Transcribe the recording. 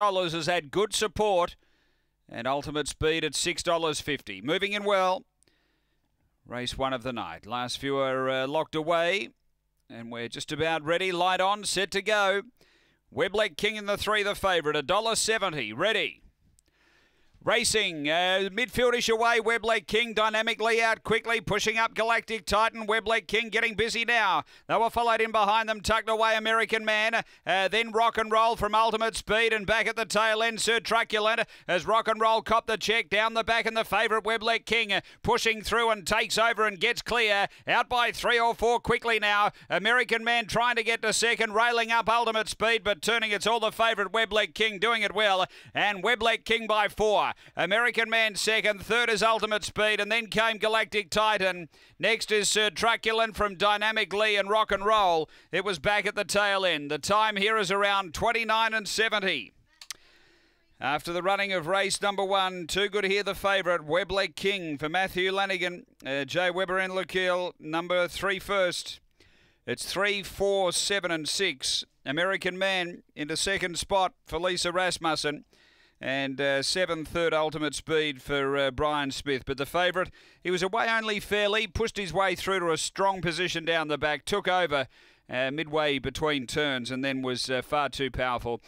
dollars has had good support and ultimate speed at six dollars fifty. Moving in well. Race one of the night. Last few are uh, locked away, and we're just about ready. Light on, set to go. Webleg King in the three, the favourite, a dollar seventy. Ready. Racing, uh, away. Webleg King dynamically out quickly, pushing up Galactic Titan. Webleg King getting busy now. They were followed in behind them, tucked away American Man. Uh, then Rock and Roll from Ultimate Speed and back at the tail end, Sir Truculent as Rock and Roll copped the check down the back and the favourite Webleg King uh, pushing through and takes over and gets clear. Out by three or four quickly now. American Man trying to get to second, railing up Ultimate Speed but turning. It's all the favourite Webleg King doing it well and Webleg King by four. American Man second. Third is Ultimate Speed. And then came Galactic Titan. Next is Sir Truculent from Dynamic Lee and Rock and Roll. It was back at the tail end. The time here is around 29 and 70. After the running of race number one, too good here the favourite, Webley King for Matthew Lanigan, uh, Jay Webber and Lakeel, number three first. It's three, four, seven and six. American Man into second spot for Lisa Rasmussen and uh, seven third ultimate speed for uh, Brian Smith. But the favourite, he was away only fairly, pushed his way through to a strong position down the back, took over uh, midway between turns, and then was uh, far too powerful.